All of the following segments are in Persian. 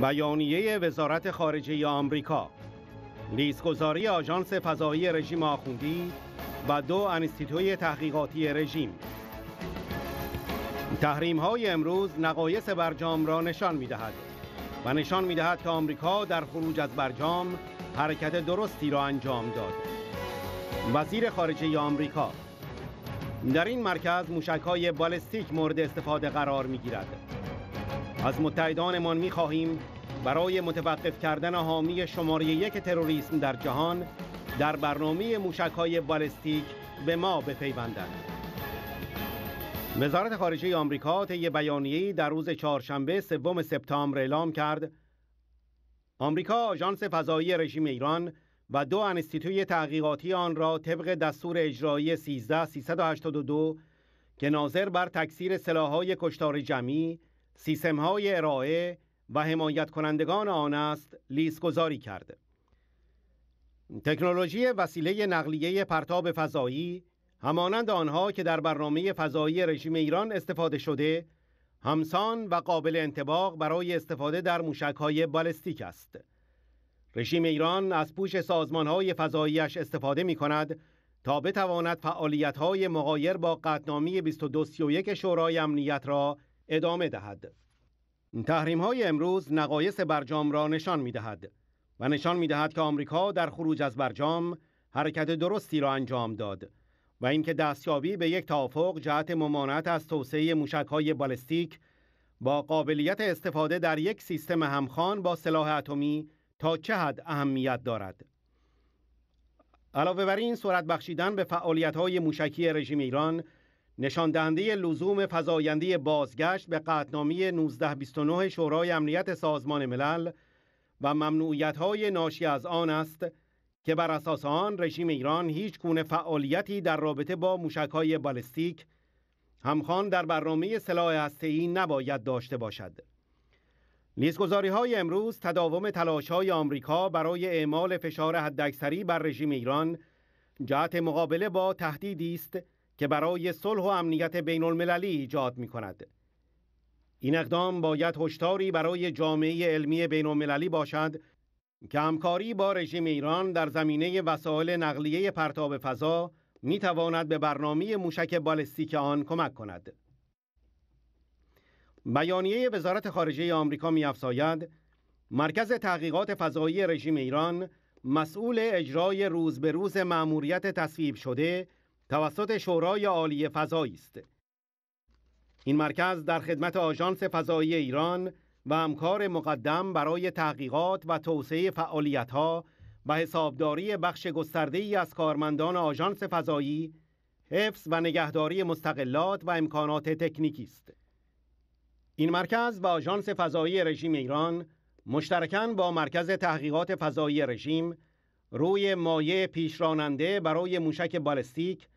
بیانیه وزارت خارجه آمریکا لیستگذاری آژانس فضایی رژیم آخوندی و دو انستیتوی تحقیقاتی رژیم تحریم های امروز نقایص برجام را نشان می و نشان می دهد که آمریکا در خروج از برجام حرکت درستی را انجام داد وزیر خارجه آمریکا در این مرکز موشک های بالستیک مورد استفاده قرار می گیرد از متحدانمان می خواهیم برای متوقف کردن حامی شماره یک تروریسم در جهان در برنامه موشک های بالستیک به ما بپیوندند. وزارت خارجه آمریکا طی بیانیه‌ای در روز چهارشنبه سوم سپتامبر اعلام کرد آمریکا آژانس فضایی رژیم ایران و دو انستیتوی تحقیقاتی آن را طبق دستور اجرایی 13382 که ناظر بر تکثیر سلاح‌های کشتار جمعی سیستم های ارائه و حمایت کنندگان آن است لیست گذاری کرده تکنولوژی وسیله نقلیه پرتاب فضایی همانند آنها که در برنامه فضایی رژیم ایران استفاده شده همسان و قابل انتباق برای استفاده در های بالستیک است رژیم ایران از پوش های فضاییش استفاده می کند تا بتواند های مغایر با قدنامی 2231 شورای امنیت را ادامه دهد تحریم های امروز نقایص برجام را نشان می دهد و نشان می دهد که آمریکا در خروج از برجام حرکت درستی را انجام داد و اینکه دستیابی به یک توافق جهت ممانعت از توسعه موشک های بالستیک با قابلیت استفاده در یک سیستم همخان با سلاح اتمی تا چه حد اهمیت دارد علاوه بر این سرعت بخشیدن به فعالیت های موشکی رژیم ایران نشان دهنده لزوم فزاینده بازگشت به قطعنامه 1929 شورای امنیت سازمان ملل و ممنوعیت های ناشی از آن است که بر اساس آن رژیم ایران هیچ گونه فعالیتی در رابطه با موشک های بالستیک همخوان در برنامه سلاح هسته‌ای نباید داشته باشد. لیستگذاری های امروز تداوم تلاش های آمریکا برای اعمال فشار حداکثری بر رژیم ایران جهت مقابله با تهدیدی است که برای صلح و امنیت بین المللی ایجاد می کند. این اقدام باید هشداری برای جامعه علمی بین المللی باشد که همکاری با رژیم ایران در زمینه وسایل نقلیه پرتاب فضا می تواند به برنامه موشک بالستیک آن کمک کند. بیانیه وزارت خارجه آمریکا می مرکز تحقیقات فضایی رژیم ایران مسئول اجرای روز به روز مأموریت تصویب شده توسط شورای عالی فضایی است این مرکز در خدمت آژانس فضایی ایران و همکار مقدم برای تحقیقات و توسعه فعالیت‌ها و حسابداری بخش ای از کارمندان آژانس فضایی، حفظ و نگهداری مستقلات و امکانات تکنیکی است. این مرکز و آژانس فضایی رژیم ایران مشترکاً با مرکز تحقیقات فضایی رژیم روی مایع پیشراننده برای موشک بالستیک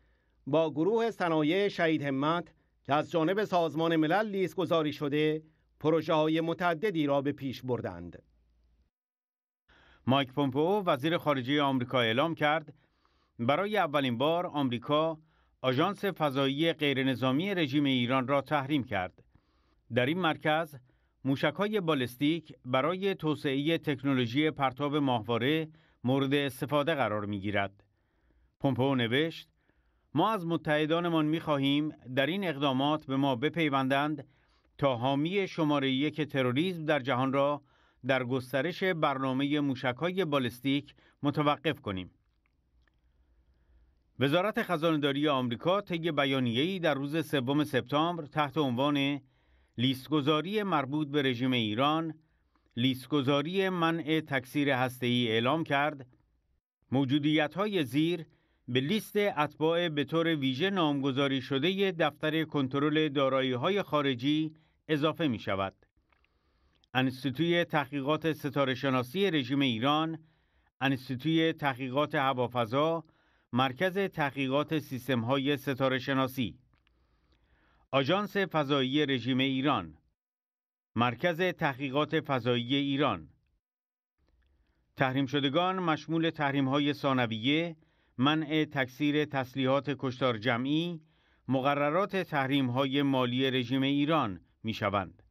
با گروه صنایع شهید همت که از جانب سازمان ملل لیست گذاری شده پروژه های متعددی را به پیش بردند. مایک پومپو وزیر خارجه آمریکا اعلام کرد برای اولین بار آمریکا آژانس فضایی غیرنظامی رژیم ایران را تحریم کرد. در این مرکز های بالستیک برای توسعه تکنولوژی پرتاب ماهواره مورد استفاده قرار می گیرد. نوشت ما از متحدانمان می در این اقدامات به ما بپیوندند تا حامی شماره یک تروریسم در جهان را در گسترش برنامه موشکهای بالستیک متوقف کنیم. وزارت خزانداری آمریکا طی بیانیه‌ای در روز سوم سپتامبر تحت عنوان لیستگذاری مربوط به رژیم ایران لیستگذاری منع تکثیر هسته‌ای اعلام کرد موجودیت های زیر به لیست اتباع به طور ویژه نامگذاری شده دفتر کنترل های خارجی اضافه می شود. انستیتوی تحقیقات ستاره شناسی رژیم ایران، انستیتوی تحقیقات هوافضا، مرکز تحقیقات سیستم های ستاره شناسی، آژانس فضایی رژیم ایران، مرکز تحقیقات فضایی ایران، تحریم شدگان مشمول تحریم های ثانویه، منع تکثیر تسلیحات کشتار جمعی مقررات تحریم های مالی رژیم ایران می شوند.